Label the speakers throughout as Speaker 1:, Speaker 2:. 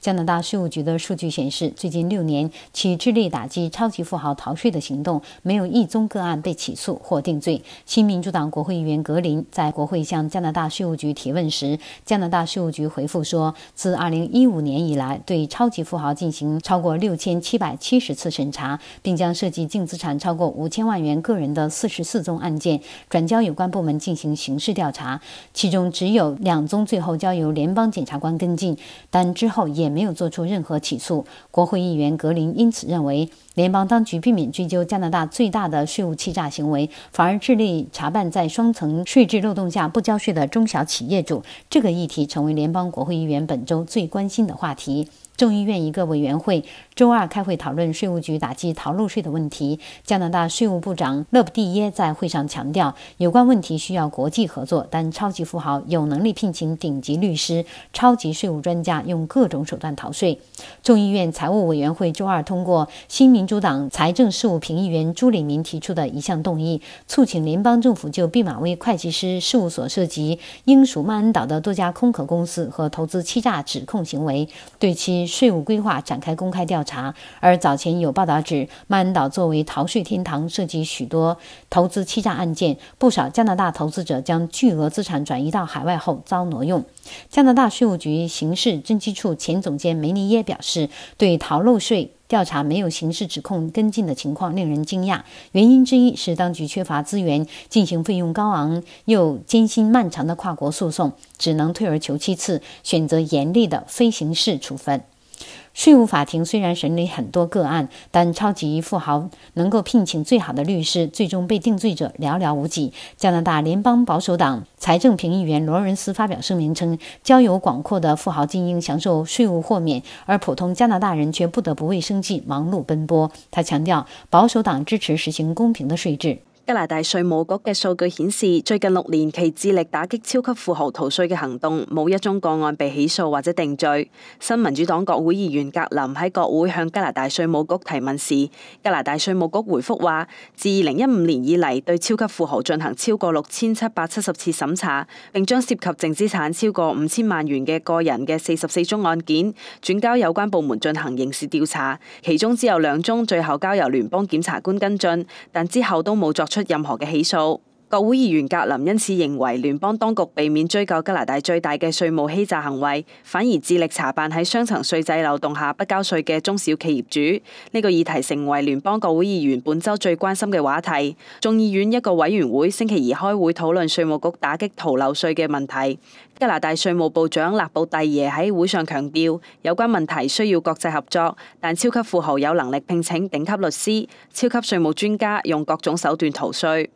Speaker 1: 加拿大税务局的数据显示，最近六年其致力打击超级富豪逃税的行动，没有一宗个案被起诉或定罪。新民主党国会议员格林在国会向加拿大税务局提问时，加拿大税务局回复说，自2015年以来，对超级富豪进行超过6770次审查，并将涉及净资产超过5000万元个人的44宗案件转交有关部门进行刑事调查，其中只有两宗最后交由联邦检察官跟进，但之后也。没有做出任何起诉，国会议员格林因此认为，联邦当局避免追究加拿大最大的税务欺诈行为，反而致力查办在双层税制漏洞下不交税的中小企业主。这个议题成为联邦国会议员本周最关心的话题。众议院一个委员会周二开会讨论税务局打击逃漏税的问题。加拿大税务部长勒布蒂耶在会上强调，有关问题需要国际合作。但超级富豪有能力聘请顶级律师、超级税务专家，用各种手段逃税。众议院财务委员会周二通过新民主党财政事务评议员朱里明提出的一项动议，促请联邦政府就毕马威会计师事务所涉及英属曼恩岛的多家空壳公司和投资欺诈指控行为，对其。税务规划展开公开调查，而早前有报道指，马恩岛作为逃税天堂，涉及许多投资欺诈案件，不少加拿大投资者将巨额资产转移到海外后遭挪用。加拿大税务局刑事侦缉处前总监梅尼耶表示，对逃漏税调查没有刑事指控跟进的情况令人惊讶，原因之一是当局缺乏资源进行费用高昂又艰辛漫长的跨国诉讼，只能退而求其次，选择严厉的非刑事处分。税务法庭虽然审理很多个案，但超级富豪能够聘请最好的律师，最终被定罪者寥寥无几。加拿大联邦保守党财政评议员罗伦斯发表声明称：“交由广阔的富豪精英享受税务豁免，而普通加拿大人却不得不为生计忙碌奔波。”他强调，保守党支持实行公平的税制。
Speaker 2: 加拿大税务局嘅数据显示，最近六年其致力打击超级富豪逃税嘅行动，冇一宗个案被起诉或者定罪。新民主党国会议员格林喺国会向加拿大税务局提问时，加拿大税务局回复话，自二零一五年以嚟对超级富豪进行超过七百七十次审查，并将涉及净资产超过五千万元嘅个人嘅四十四宗案件转交有关部门进行刑事调查，其中只有两宗最后交由联邦检察官跟进，但之后都冇作。出任何嘅起诉。国会议员格林因此认为，联邦当局避免追究加拿大最大嘅税务欺诈行为，反而致力查办喺双层税制漏洞下不交税嘅中小企业主。呢个议题成为联邦国会议员本周最关心嘅话题。众议院一个委员会星期二开会讨论税务局打击逃漏税嘅问题。加拿大税务部长纳布蒂耶喺会上强调，有关问题需要国际合作，但超级富豪有能力聘请顶级律师、超级税务专家，用各种手段逃税。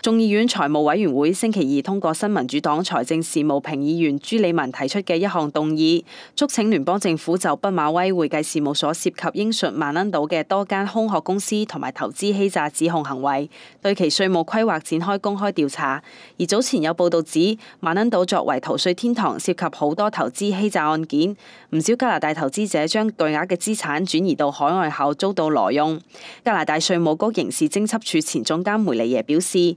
Speaker 2: 眾議院財務委員會星期二通過新民主黨財政事務評議員朱里文提出嘅一項動議，促請聯邦政府就毕馬威會計事務所涉及應述萬恩島嘅多間空殼公司同埋投資欺詐指控行為，對其稅務規劃展開公開調查。而早前有報道指萬恩島作為逃税天堂，涉及好多投資欺詐案件，唔少加拿大投資者將巨額嘅資產轉移到海外後遭到挪用。加拿大稅務局刑事偵察处前總監梅利耶表示。